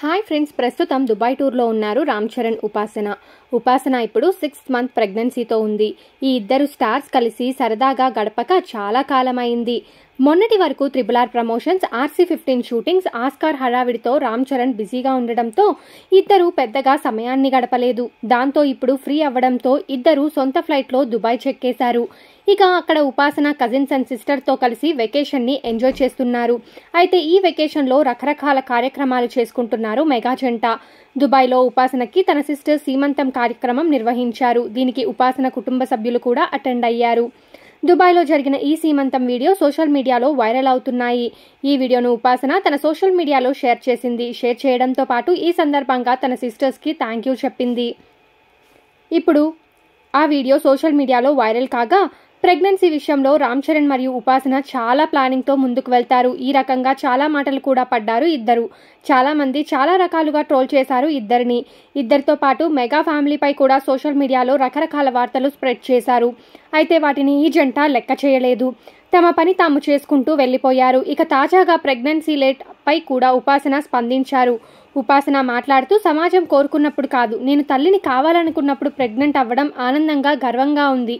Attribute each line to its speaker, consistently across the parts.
Speaker 1: hi friends ప్రస్తుతం Dubai టూర్లో ఉన్నారు రామ్ చరణ్ ఉపాసన ఉపాసన ఇప్పుడు సిక్స్త్ మంత్ ప్రెగ్నెన్సీతో ఉంది ఈ ఇద్దరు స్టార్స్ కలిసి సరదాగా గడపక చాలా కాలమైంది మొన్నటి వరకు triple R promotions RC fifteen shootings Oscar హడావిడితో రామ్ చరణ్ బిజీగా ఉండడంతో ఇద్దరు పెద్దగా సమయాన్ని గడపలేదు దాంతో ఇప్పుడు ఫ్రీ అవ్వడంతో ఇద్దరు సొంత ఫ్లైట్లో దుబాయ్ చెక్కేశారు ఇక అక్కడ ఉపాసన కజిన్స్ అండ్ సిస్టర్తో కలిసి వెకేషన్ని ఎంజాయ్ చేస్తున్నారు అయితే ఈ వెకేషన్లో రకరకాల కార్యక్రమాలు చేసుకుంటున్నారు మెగా జంట దుబాయ్లో ఉపాసనకి తన సిస్టర్ సీమంతం కార్యక్రమం నిర్వహించారు దీనికి ఉపాసన కుటుంబ సభ్యులు కూడా అటెండ్ అయ్యారు దుబాయ్లో జరిగిన ఈ సీమంతం వీడియో సోషల్ మీడియాలో వైరల్ అవుతున్నాయి ఈ వీడియోను ఉపాసన తన సోషల్ మీడియాలో షేర్ చేసింది షేర్ చేయడంతో పాటు ఈ సందర్భంగా తన సిస్టర్స్కి థ్యాంక్ యూ చెప్పింది ఇప్పుడు ఆ వీడియో సోషల్ మీడియాలో వైరల్ కాగా ప్రెగ్నెన్సీ విషయంలో రామ్ చరణ్ మరియు ఉపాసన చాలా ప్లానింగ్తో ముందుకు వెళ్తారు ఈ రకంగా చాలా మాటలు కూడా పడ్డారు ఇద్దరు చాలామంది చాలా రకాలుగా ట్రోల్ చేశారు ఇద్దరిని ఇద్దరితో పాటు మెగా ఫ్యామిలీపై కూడా సోషల్ మీడియాలో రకరకాల వార్తలు స్ప్రెడ్ చేశారు అయితే వాటిని ఈ జంట లెక్క చేయలేదు తమ పని తాము చేసుకుంటూ వెళ్ళిపోయారు ఇక తాజాగా ప్రెగ్నెన్సీ లేట్ పై కూడా ఉపాసన స్పందించారు ఉపాసన మాట్లాడుతూ సమాజం కోరుకున్నప్పుడు కాదు నేను తల్లిని కావాలనుకున్నప్పుడు ప్రెగ్నెంట్ అవ్వడం ఆనందంగా గర్వంగా ఉంది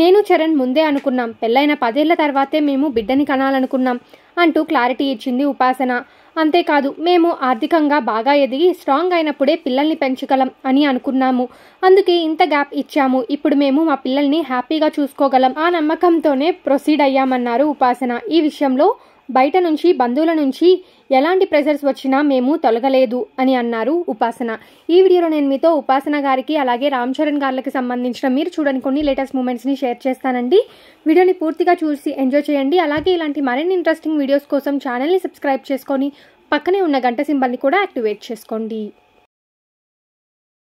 Speaker 1: నేను చరణ్ ముందే అనుకున్నాం పెళ్ళైన పదేళ్ల తర్వాతే మేము బిడ్డని కనాలనుకున్నాం అంటూ క్లారిటీ ఇచ్చింది ఉపాసన అంతేకాదు మేము ఆర్థికంగా బాగా ఎదిగి స్ట్రాంగ్ అయినప్పుడే పిల్లల్ని పెంచగలం అని అనుకున్నాము అందుకే ఇంత గ్యాప్ ఇచ్చాము ఇప్పుడు మేము మా పిల్లల్ని హ్యాపీగా చూసుకోగలం ఆ నమ్మకంతోనే ప్రొసీడ్ అయ్యామన్నారు ఉపాసన ఈ విషయంలో బయట నుంచి బంధువుల నుంచి ఎలాంటి ప్రెజర్స్ వచ్చినా మేము తొలగలేదు అని అన్నారు ఉపాసన ఈ వీడియోలో నేను మీతో ఉపాసన గారికి అలాగే రామ్ చరణ్ గారికి సంబంధించిన మీరు చూడని కొన్ని లేటెస్ట్ మూమెంట్స్ని షేర్ చేస్తానండి వీడియోని పూర్తిగా చూసి ఎంజాయ్ చేయండి అలాగే ఇలాంటి మరిన్ని ఇంట్రెస్టింగ్ వీడియోస్ కోసం ఛానల్ని సబ్స్క్రైబ్ చేసుకొని పక్కనే ఉన్న గంట సింబల్ని కూడా యాక్టివేట్ చేసుకోండి